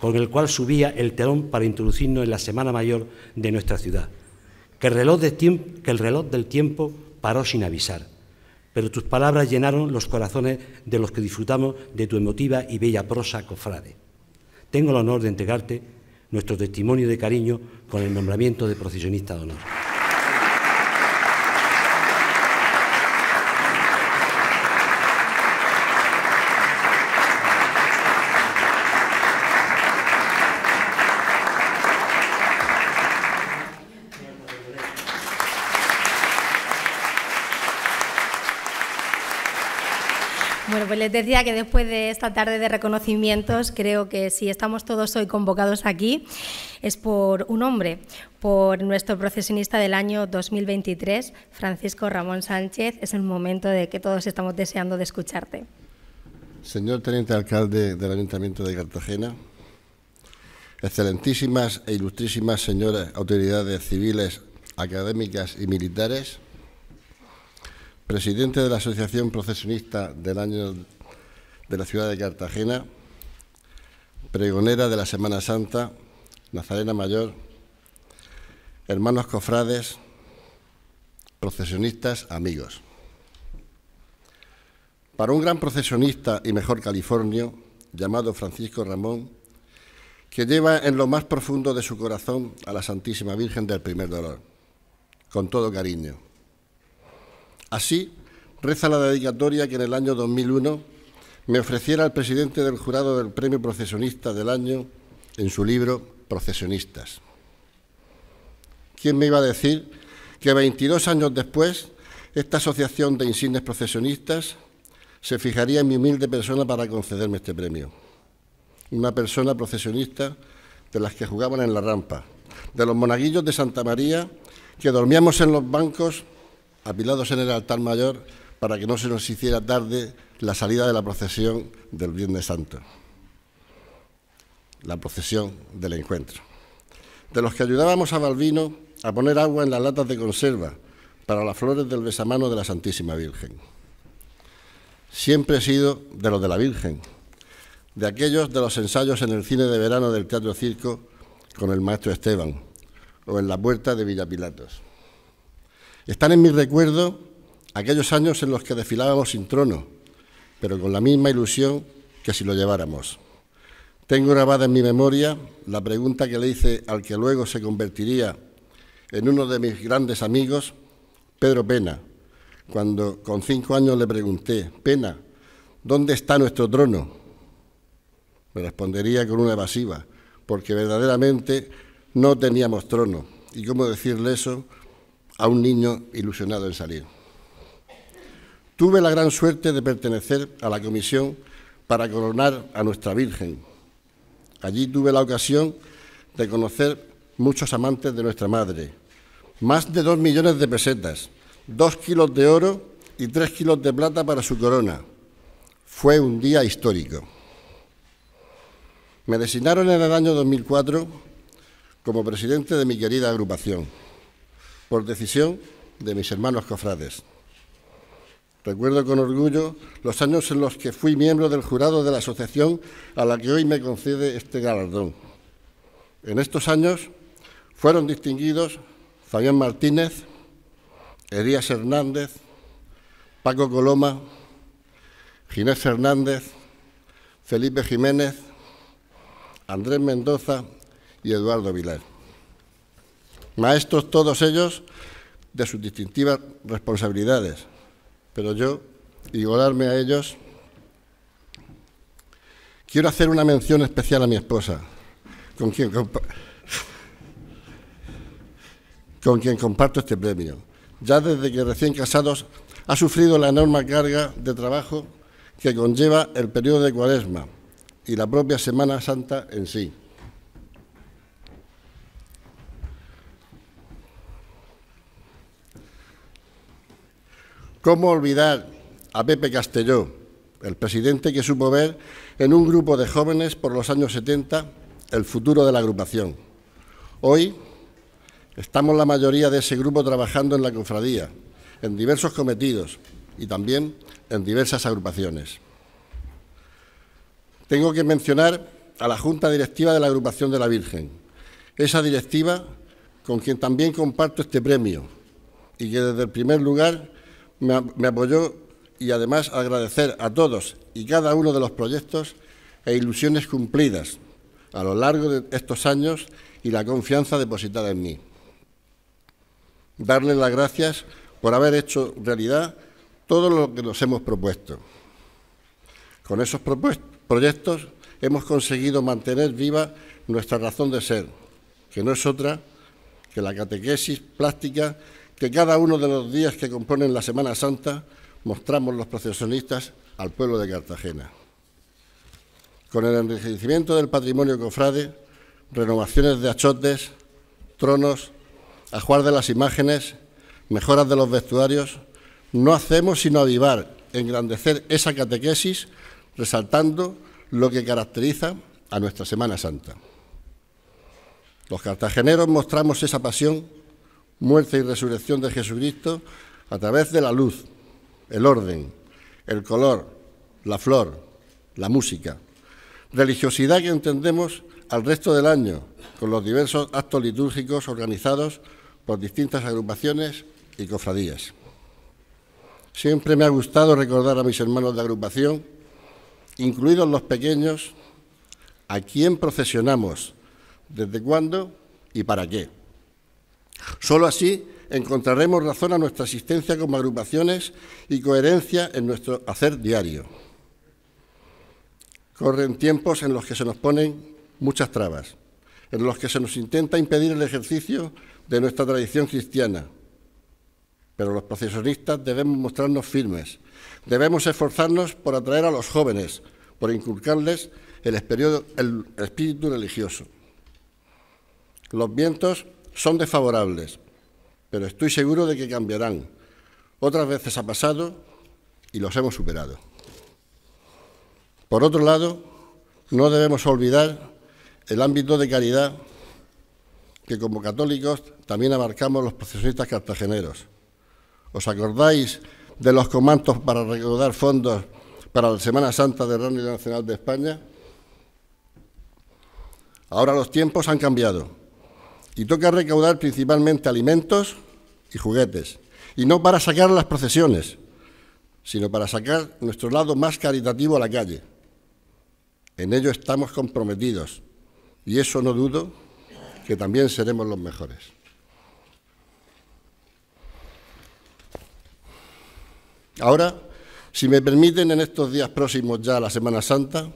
con el cual subía el telón para introducirnos en la Semana Mayor de nuestra ciudad. Que el reloj, que el reloj del tiempo paró sin avisar, pero tus palabras llenaron los corazones de los que disfrutamos de tu emotiva y bella prosa, cofrade. Tengo el honor de entregarte nuestro testimonio de cariño con el nombramiento de procesionista de honor. pues les decía que después de esta tarde de reconocimientos, creo que si estamos todos hoy convocados aquí es por un hombre, por nuestro procesionista del año 2023, Francisco Ramón Sánchez. Es el momento de que todos estamos deseando de escucharte. Señor Teniente Alcalde del Ayuntamiento de Cartagena, excelentísimas e ilustrísimas señoras autoridades civiles, académicas y militares, presidente de la Asociación Procesionista del Año de la Ciudad de Cartagena, pregonera de la Semana Santa, Nazarena Mayor, hermanos cofrades, procesionistas, amigos. Para un gran procesionista y mejor californio, llamado Francisco Ramón, que lleva en lo más profundo de su corazón a la Santísima Virgen del Primer Dolor, con todo cariño Así reza la dedicatoria que en el año 2001 me ofreciera el presidente del jurado del Premio Procesionista del Año en su libro Procesionistas. ¿Quién me iba a decir que 22 años después esta asociación de insignes procesionistas se fijaría en mi humilde persona para concederme este premio? Una persona procesionista de las que jugaban en la rampa, de los monaguillos de Santa María que dormíamos en los bancos apilados en el altar mayor para que no se nos hiciera tarde la salida de la procesión del Viernes Santo, la procesión del encuentro. De los que ayudábamos a Balbino a poner agua en las latas de conserva para las flores del besamano de la Santísima Virgen. Siempre he sido de los de la Virgen, de aquellos de los ensayos en el cine de verano del Teatro Circo con el maestro Esteban, o en la puerta de Villapilatos. Están en mi recuerdo aquellos años en los que desfilábamos sin trono, pero con la misma ilusión que si lo lleváramos. Tengo grabada en mi memoria la pregunta que le hice al que luego se convertiría en uno de mis grandes amigos, Pedro Pena, cuando con cinco años le pregunté, Pena, ¿dónde está nuestro trono? Me respondería con una evasiva, porque verdaderamente no teníamos trono. ¿Y cómo decirle eso a un niño ilusionado en salir. Tuve la gran suerte de pertenecer a la comisión para coronar a nuestra Virgen. Allí tuve la ocasión de conocer muchos amantes de nuestra Madre, más de dos millones de pesetas, dos kilos de oro y tres kilos de plata para su corona. Fue un día histórico. Me designaron en el año 2004 como presidente de mi querida agrupación por decisión de mis hermanos cofrades. Recuerdo con orgullo los años en los que fui miembro del jurado de la asociación a la que hoy me concede este galardón. En estos años fueron distinguidos Fabián Martínez, Elías Hernández, Paco Coloma, Ginés Hernández, Felipe Jiménez, Andrés Mendoza y Eduardo Vilar maestros todos ellos de sus distintivas responsabilidades, pero yo, igualarme a ellos, quiero hacer una mención especial a mi esposa, con quien, con quien comparto este premio. Ya desde que recién casados ha sufrido la enorme carga de trabajo que conlleva el periodo de cuaresma y la propia Semana Santa en sí. ¿Cómo olvidar a Pepe Castelló, el presidente que supo ver en un grupo de jóvenes por los años 70 el futuro de la agrupación? Hoy estamos la mayoría de ese grupo trabajando en la confradía, en diversos cometidos y también en diversas agrupaciones. Tengo que mencionar a la Junta Directiva de la Agrupación de la Virgen, esa directiva con quien también comparto este premio y que desde el primer lugar me, apoyó y además agradecer a todos y cada uno de los proyectos e ilusiones cumplidas a lo largo de estos años y la confianza depositada en mí. Darles las gracias por haber hecho realidad todo lo que nos hemos propuesto. Con esos proyectos hemos conseguido mantener viva nuestra razón de ser, que no es otra que la catequesis plástica que cada uno de los días que componen la Semana Santa mostramos los procesionistas al pueblo de Cartagena. Con el enriquecimiento del patrimonio cofrade, renovaciones de achotes, tronos, ajuar de las imágenes, mejoras de los vestuarios, no hacemos sino avivar, engrandecer esa catequesis, resaltando lo que caracteriza a nuestra Semana Santa. Los cartageneros mostramos esa pasión muerte y resurrección de Jesucristo a través de la luz, el orden, el color, la flor, la música. Religiosidad que entendemos al resto del año, con los diversos actos litúrgicos organizados por distintas agrupaciones y cofradías. Siempre me ha gustado recordar a mis hermanos de agrupación, incluidos los pequeños, a quién procesionamos, desde cuándo y para qué. Solo así encontraremos razón a nuestra existencia como agrupaciones y coherencia en nuestro hacer diario. Corren tiempos en los que se nos ponen muchas trabas, en los que se nos intenta impedir el ejercicio de nuestra tradición cristiana. Pero los procesionistas debemos mostrarnos firmes, debemos esforzarnos por atraer a los jóvenes, por inculcarles el espíritu religioso. Los vientos son desfavorables, pero estoy seguro de que cambiarán. Otras veces ha pasado y los hemos superado. Por otro lado, no debemos olvidar el ámbito de caridad que como católicos también abarcamos los procesionistas cartageneros. ¿Os acordáis de los comandos para recaudar fondos para la Semana Santa de Reino Nacional de España? Ahora los tiempos han cambiado y toca recaudar principalmente alimentos y juguetes. Y no para sacar las procesiones, sino para sacar nuestro lado más caritativo a la calle. En ello estamos comprometidos y eso no dudo que también seremos los mejores. Ahora, si me permiten, en estos días próximos ya a la Semana Santa,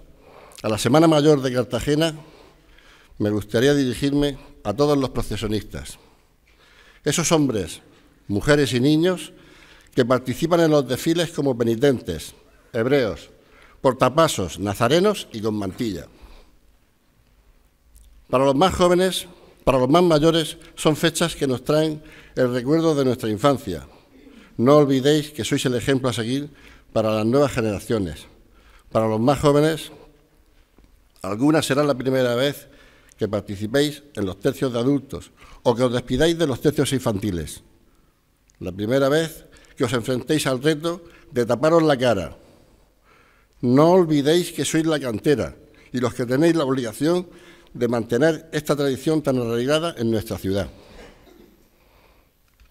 a la Semana Mayor de Cartagena, me gustaría dirigirme a todos los procesionistas. Esos hombres, mujeres y niños que participan en los desfiles como penitentes, hebreos, portapasos, nazarenos y con mantilla. Para los más jóvenes, para los más mayores, son fechas que nos traen el recuerdo de nuestra infancia. No olvidéis que sois el ejemplo a seguir para las nuevas generaciones. Para los más jóvenes, alguna serán la primera vez que participéis en los tercios de adultos o que os despidáis de los tercios infantiles. La primera vez que os enfrentéis al reto de taparos la cara. No olvidéis que sois la cantera y los que tenéis la obligación de mantener esta tradición tan arraigada en nuestra ciudad.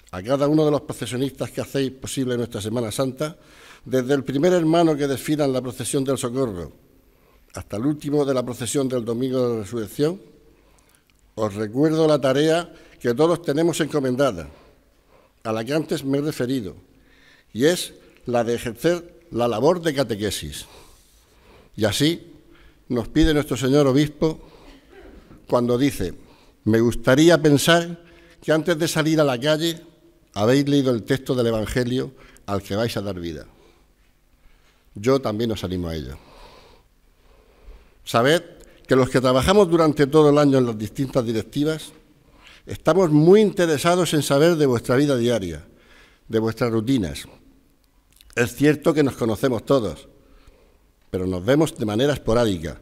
A cada uno de los procesionistas que hacéis posible nuestra Semana Santa, desde el primer hermano que desfila en la procesión del Socorro hasta el último de la procesión del Domingo de la Resurrección, os recuerdo la tarea que todos tenemos encomendada, a la que antes me he referido, y es la de ejercer la labor de catequesis. Y así nos pide nuestro señor obispo cuando dice, me gustaría pensar que antes de salir a la calle habéis leído el texto del Evangelio al que vais a dar vida. Yo también os animo a ello. Sabed que los que trabajamos durante todo el año en las distintas directivas, estamos muy interesados en saber de vuestra vida diaria, de vuestras rutinas. Es cierto que nos conocemos todos, pero nos vemos de manera esporádica.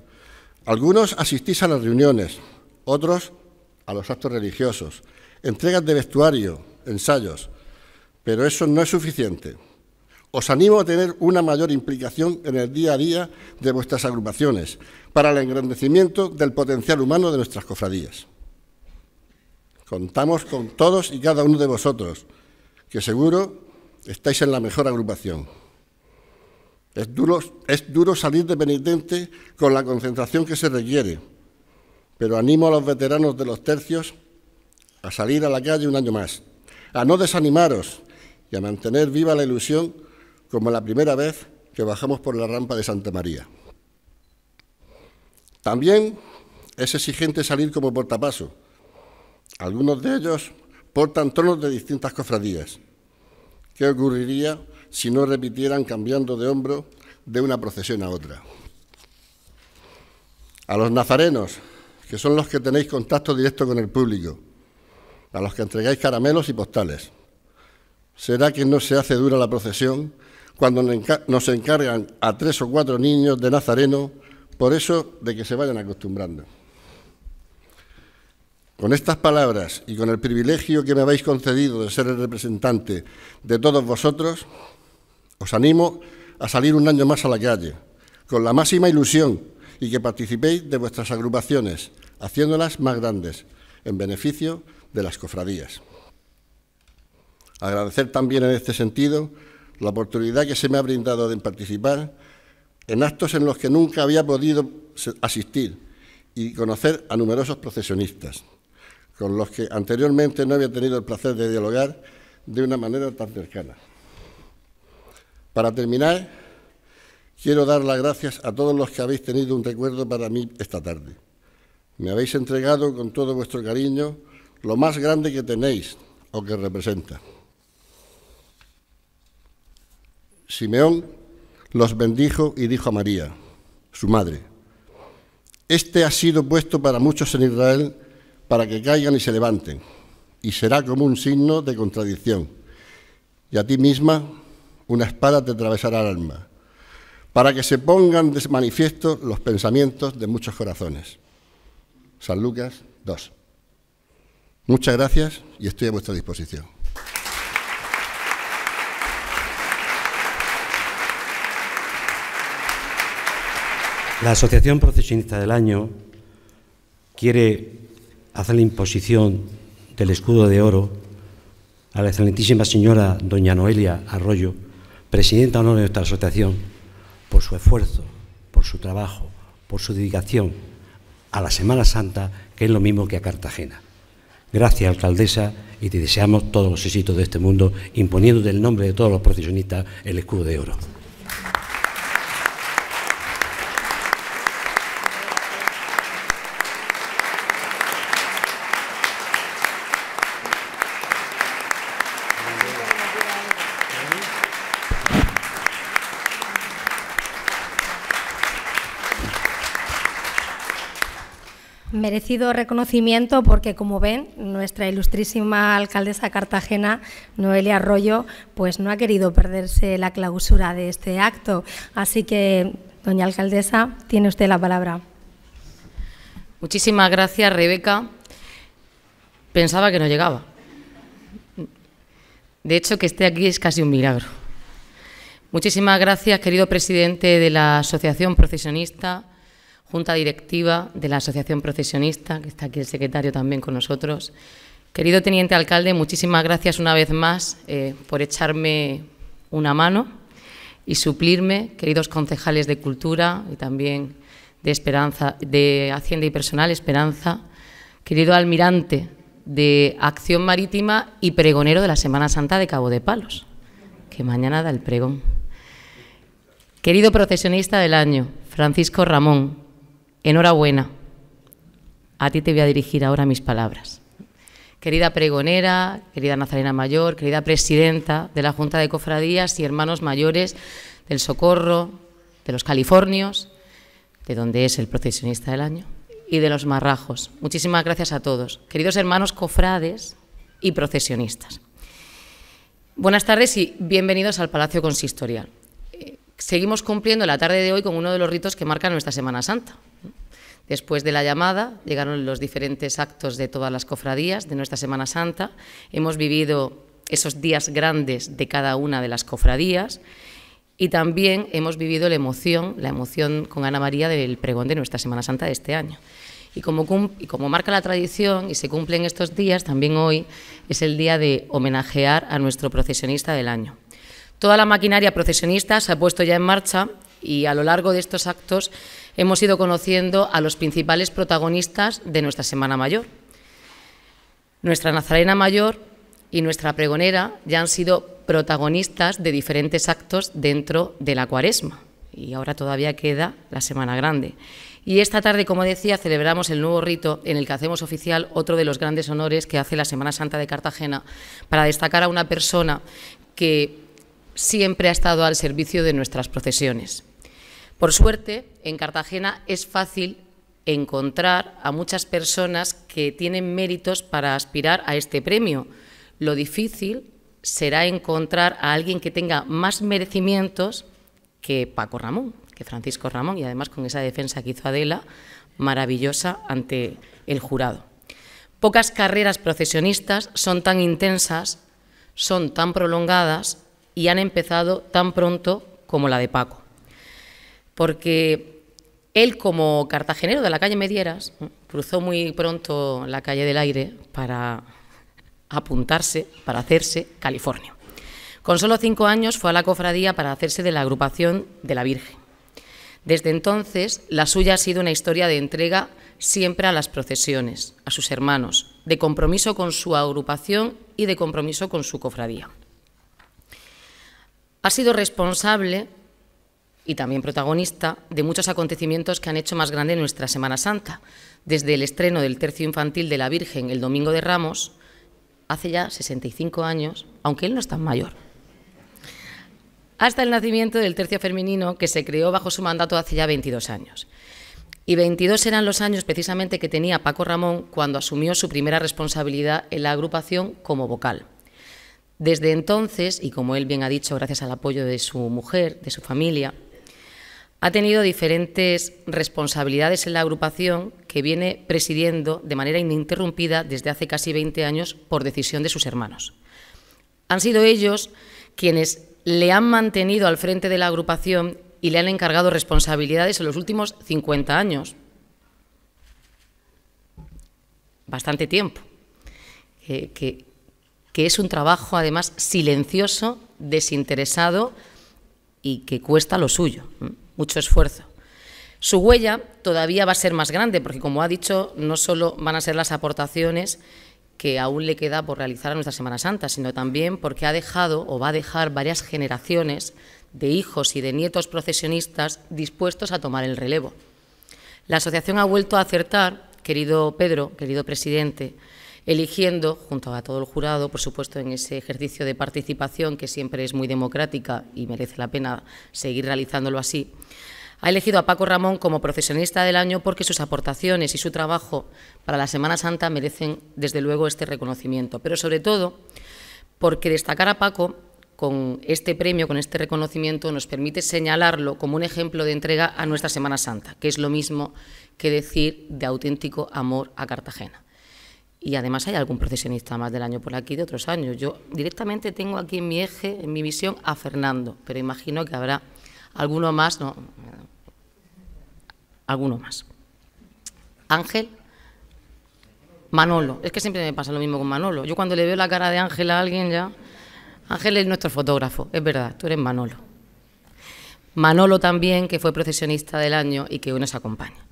Algunos asistís a las reuniones, otros a los actos religiosos, entregas de vestuario, ensayos, pero eso no es suficiente. Os animo a tener una mayor implicación en el día a día de vuestras agrupaciones para el engrandecimiento del potencial humano de nuestras cofradías. Contamos con todos y cada uno de vosotros, que seguro estáis en la mejor agrupación. Es duro, salir de penitente con la concentración que se requiere, pero animo a los veteranos de los tercios a salir a la calle un año más, a no desanimaros y a mantener viva la ilusión como la primera vez que bajamos por la rampa de Santa María. También es exigente salir como portapaso. Algunos de ellos portan tonos de distintas cofradías. ¿Qué ocurriría si no repitieran cambiando de hombro de una procesión a otra? A los nazarenos, que son los que tenéis contacto directo con el público, a los que entregáis caramelos y postales. ¿Será que no se hace dura la procesión cuando nos encargan a tres o cuatro niños de Nazareno, por eso de que se vayan acostumbrando. Con estas palabras y con el privilegio que me habéis concedido de ser el representante de todos vosotros, os animo a salir un año más a la calle, con la máxima ilusión y que participéis de vuestras agrupaciones, haciéndolas más grandes, en beneficio de las cofradías. Agradecer también en este sentido la oportunidad que se me ha brindado de participar en actos en los que nunca había podido asistir y conocer a numerosos procesionistas, con los que anteriormente no había tenido el placer de dialogar de una manera tan cercana. Para terminar, quiero dar las gracias a todos los que habéis tenido un recuerdo para mí esta tarde. Me habéis entregado con todo vuestro cariño lo más grande que tenéis o que representa. Simeón los bendijo y dijo a María, su madre, Este ha sido puesto para muchos en Israel para que caigan y se levanten, y será como un signo de contradicción. Y a ti misma una espada te atravesará el alma, para que se pongan de manifiesto los pensamientos de muchos corazones. San Lucas 2. Muchas gracias y estoy a vuestra disposición. La Asociación Procesionista del Año quiere hacer la imposición del escudo de oro a la excelentísima señora doña Noelia Arroyo, presidenta honor de nuestra asociación, por su esfuerzo, por su trabajo, por su dedicación a la Semana Santa, que es lo mismo que a Cartagena. Gracias, alcaldesa, y te deseamos todos los éxitos de este mundo, imponiendo del nombre de todos los procesionistas el escudo de oro. reconocimiento porque, como ven, nuestra ilustrísima alcaldesa cartagena, Noelia Arroyo, pues no ha querido perderse la clausura de este acto. Así que, doña alcaldesa, tiene usted la palabra. Muchísimas gracias, Rebeca. Pensaba que no llegaba. De hecho, que esté aquí es casi un milagro. Muchísimas gracias, querido presidente de la Asociación Procesionista junta directiva de la Asociación Procesionista, que está aquí el secretario también con nosotros. Querido teniente alcalde, muchísimas gracias una vez más eh, por echarme una mano y suplirme, queridos concejales de Cultura y también de Esperanza, de Hacienda y Personal, Esperanza, querido almirante de Acción Marítima y pregonero de la Semana Santa de Cabo de Palos, que mañana da el pregón. Querido procesionista del año, Francisco Ramón, Enhorabuena. A ti te voy a dirigir ahora mis palabras. Querida pregonera, querida Nazarena Mayor, querida presidenta de la Junta de Cofradías y hermanos mayores del Socorro, de los Californios, de donde es el procesionista del año, y de los Marrajos. Muchísimas gracias a todos. Queridos hermanos cofrades y procesionistas. Buenas tardes y bienvenidos al Palacio Consistorial seguimos cumpliendo la tarde de hoy con uno de los ritos que marca nuestra Semana Santa. Después de la llamada llegaron los diferentes actos de todas las cofradías de nuestra Semana Santa. Hemos vivido esos días grandes de cada una de las cofradías y también hemos vivido la emoción, la emoción con Ana María del pregón de nuestra Semana Santa de este año. Y como, y como marca la tradición y se cumplen estos días, también hoy es el día de homenajear a nuestro procesionista del año. Toda la maquinaria procesionista se ha puesto ya en marcha y a lo largo de estos actos hemos ido conociendo a los principales protagonistas de nuestra Semana Mayor. Nuestra Nazarena Mayor y nuestra pregonera ya han sido protagonistas de diferentes actos dentro de la cuaresma y ahora todavía queda la Semana Grande. Y esta tarde, como decía, celebramos el nuevo rito en el que hacemos oficial otro de los grandes honores que hace la Semana Santa de Cartagena para destacar a una persona que siempre ha estado al servicio de nuestras procesiones. Por suerte, en Cartagena es fácil encontrar a muchas personas que tienen méritos para aspirar a este premio. Lo difícil será encontrar a alguien que tenga más merecimientos que Paco Ramón, que Francisco Ramón, y además con esa defensa que hizo Adela, maravillosa ante el jurado. Pocas carreras procesionistas son tan intensas, son tan prolongadas y han empezado tan pronto como la de Paco. Porque él, como cartagenero de la calle Medieras, cruzó muy pronto la calle del aire para apuntarse, para hacerse California. Con solo cinco años fue a la cofradía para hacerse de la agrupación de la Virgen. Desde entonces, la suya ha sido una historia de entrega siempre a las procesiones, a sus hermanos, de compromiso con su agrupación y de compromiso con su cofradía ha sido responsable y también protagonista de muchos acontecimientos que han hecho más grande nuestra Semana Santa, desde el estreno del Tercio Infantil de la Virgen el Domingo de Ramos, hace ya 65 años, aunque él no es tan mayor, hasta el nacimiento del Tercio Femenino, que se creó bajo su mandato hace ya 22 años. Y 22 eran los años precisamente que tenía Paco Ramón cuando asumió su primera responsabilidad en la agrupación como vocal. Desde entonces, y como él bien ha dicho, gracias al apoyo de su mujer, de su familia, ha tenido diferentes responsabilidades en la agrupación que viene presidiendo de manera ininterrumpida desde hace casi 20 años por decisión de sus hermanos. Han sido ellos quienes le han mantenido al frente de la agrupación y le han encargado responsabilidades en los últimos 50 años. Bastante tiempo. Eh, que, que es un trabajo además silencioso, desinteresado y que cuesta lo suyo, mucho esfuerzo. Su huella todavía va a ser más grande, porque como ha dicho, no solo van a ser las aportaciones que aún le queda por realizar a nuestra Semana Santa, sino también porque ha dejado o va a dejar varias generaciones de hijos y de nietos procesionistas dispuestos a tomar el relevo. La asociación ha vuelto a acertar, querido Pedro, querido presidente, eligiendo, junto a todo el jurado, por supuesto, en ese ejercicio de participación que siempre es muy democrática y merece la pena seguir realizándolo así, ha elegido a Paco Ramón como profesionista del año porque sus aportaciones y su trabajo para la Semana Santa merecen, desde luego, este reconocimiento. Pero sobre todo, porque destacar a Paco con este premio, con este reconocimiento, nos permite señalarlo como un ejemplo de entrega a nuestra Semana Santa, que es lo mismo que decir de auténtico amor a Cartagena y además hay algún procesionista más del año por aquí de otros años. Yo directamente tengo aquí en mi eje, en mi visión, a Fernando, pero imagino que habrá alguno más, no, alguno más. Ángel, Manolo, es que siempre me pasa lo mismo con Manolo. Yo cuando le veo la cara de Ángel a alguien ya, Ángel es nuestro fotógrafo, es verdad, tú eres Manolo. Manolo también, que fue procesionista del año y que hoy nos acompaña.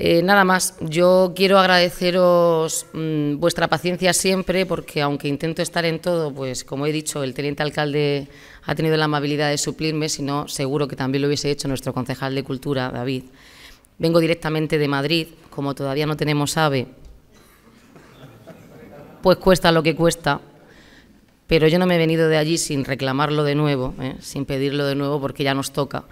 Eh, nada más, yo quiero agradeceros mm, vuestra paciencia siempre, porque aunque intento estar en todo, pues como he dicho, el teniente alcalde ha tenido la amabilidad de suplirme, si no, seguro que también lo hubiese hecho nuestro concejal de Cultura, David. Vengo directamente de Madrid, como todavía no tenemos AVE, pues cuesta lo que cuesta, pero yo no me he venido de allí sin reclamarlo de nuevo, ¿eh? sin pedirlo de nuevo, porque ya nos toca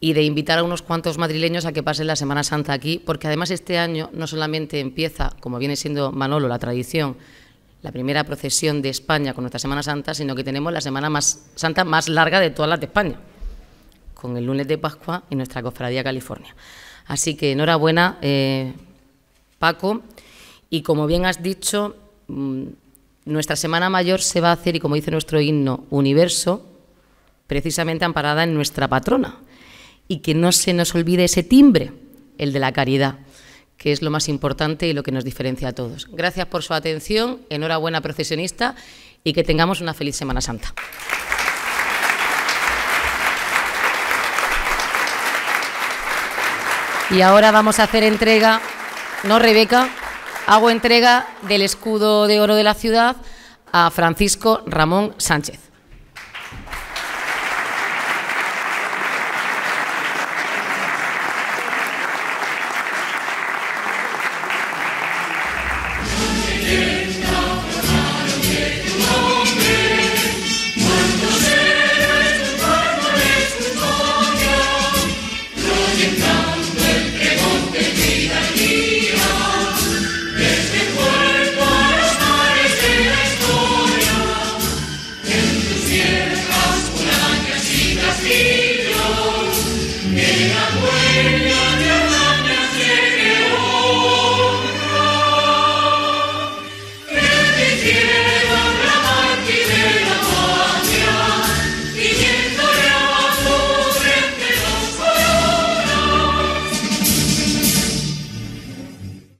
y de invitar a unos cuantos madrileños a que pasen la Semana Santa aquí, porque además este año no solamente empieza, como viene siendo Manolo la tradición, la primera procesión de España con nuestra Semana Santa, sino que tenemos la Semana más, Santa más larga de todas las de España, con el lunes de Pascua y nuestra cofradía California. Así que enhorabuena, eh, Paco, y como bien has dicho, mm, nuestra Semana Mayor se va a hacer, y como dice nuestro himno, universo, precisamente amparada en nuestra patrona, y que no se nos olvide ese timbre, el de la caridad, que es lo más importante y lo que nos diferencia a todos. Gracias por su atención, enhorabuena procesionista y que tengamos una feliz Semana Santa. Y ahora vamos a hacer entrega, no Rebeca, hago entrega del escudo de oro de la ciudad a Francisco Ramón Sánchez.